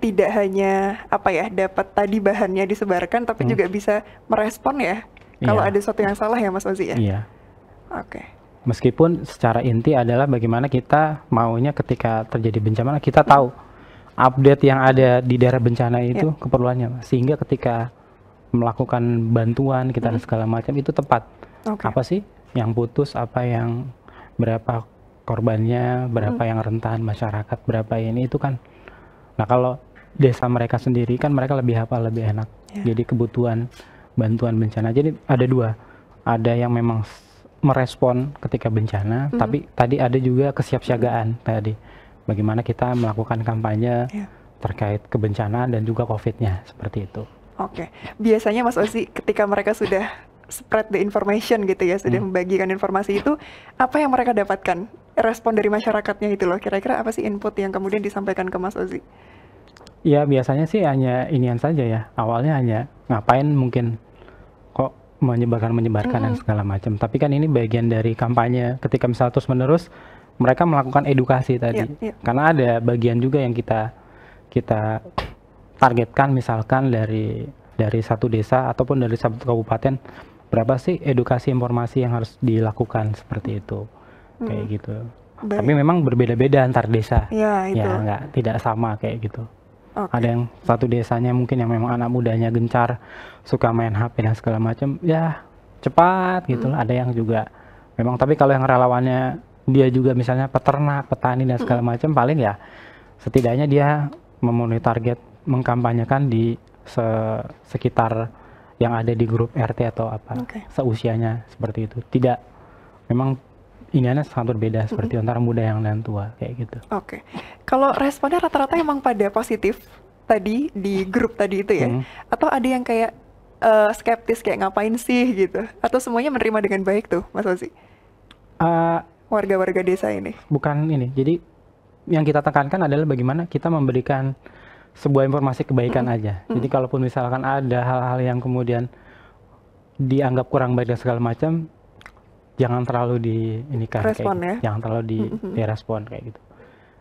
tidak hanya apa ya dapat tadi bahannya disebarkan tapi hmm. juga bisa merespon ya kalau yeah. ada sesuatu yang salah ya Mas Ozi ya. Iya. Yeah. Oke. Okay. Meskipun secara inti adalah bagaimana kita maunya ketika terjadi bencana kita tahu hmm. update yang ada di daerah bencana iya. itu yeah. keperluannya sehingga ketika melakukan bantuan kita hmm. segala macam itu tepat. Okay. Apa sih yang putus, apa yang berapa korbannya, berapa hmm. yang rentan masyarakat, berapa ini itu kan. Nah, kalau desa mereka sendiri kan mereka lebih hafal lebih enak. Yeah. Jadi kebutuhan bantuan bencana. Jadi ada dua, ada yang memang merespon ketika bencana, mm. tapi tadi ada juga kesiapsiagaan mm. tadi. Bagaimana kita melakukan kampanye yeah. terkait kebencanaan dan juga covidnya seperti itu. Oke, okay. biasanya Mas Ozi ketika mereka sudah spread the information gitu ya, sudah mm. membagikan informasi itu, apa yang mereka dapatkan? Respon dari masyarakatnya itu loh, kira-kira apa sih input yang kemudian disampaikan ke Mas Ozi? ya biasanya sih hanya inian saja ya awalnya hanya ngapain mungkin kok menyebarkan menyebarkan mm dan segala macam tapi kan ini bagian dari kampanye ketika misalnya terus menerus mereka melakukan edukasi iya, tadi yeah, yeah. karena ada bagian juga yang kita kita targetkan misalkan dari dari satu desa ataupun dari satu kabupaten berapa sih edukasi informasi yang harus dilakukan seperti itu mm. kayak gitu Baik. tapi memang berbeda-beda antar desa iya, ya, itu. ya nggak tidak sama kayak gitu Okay. Ada yang satu desanya mungkin yang memang anak mudanya gencar, suka main HP dan segala macam, ya cepat gitu. mm. Ada yang juga memang tapi kalau yang relawannya dia juga misalnya peternak, petani dan segala hmm. macam paling ya setidaknya dia memenuhi target mengkampanyekan di se sekitar yang ada di grup RT atau apa okay. seusianya seperti itu. Tidak memang ini anak sangat berbeda seperti mm -hmm. antara muda yang dan tua kayak gitu. Oke, okay. kalau responnya rata-rata emang pada positif tadi di grup tadi itu ya, hmm. atau ada yang kayak uh, skeptis kayak ngapain sih gitu, atau semuanya menerima dengan baik tuh, Mas Ozi? Uh, Warga-warga desa ini? Bukan ini, jadi yang kita tekankan adalah bagaimana kita memberikan sebuah informasi kebaikan hmm. aja. Hmm. Jadi kalaupun misalkan ada hal-hal yang kemudian dianggap kurang baik dan segala macam, jangan terlalu di ini kan kayak gitu. ya? jangan terlalu di mm-hmm. direspon kayak gitu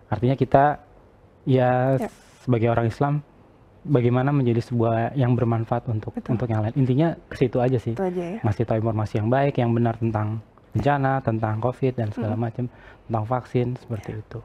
artinya kita ya, ya sebagai orang Islam bagaimana menjadi sebuah yang bermanfaat untuk Betul. untuk yang lain intinya ke situ aja sih itu aja ya. masih tahu informasi yang baik yang benar tentang bencana tentang covid dan segala mm-hmm. macam tentang vaksin seperti ya. itu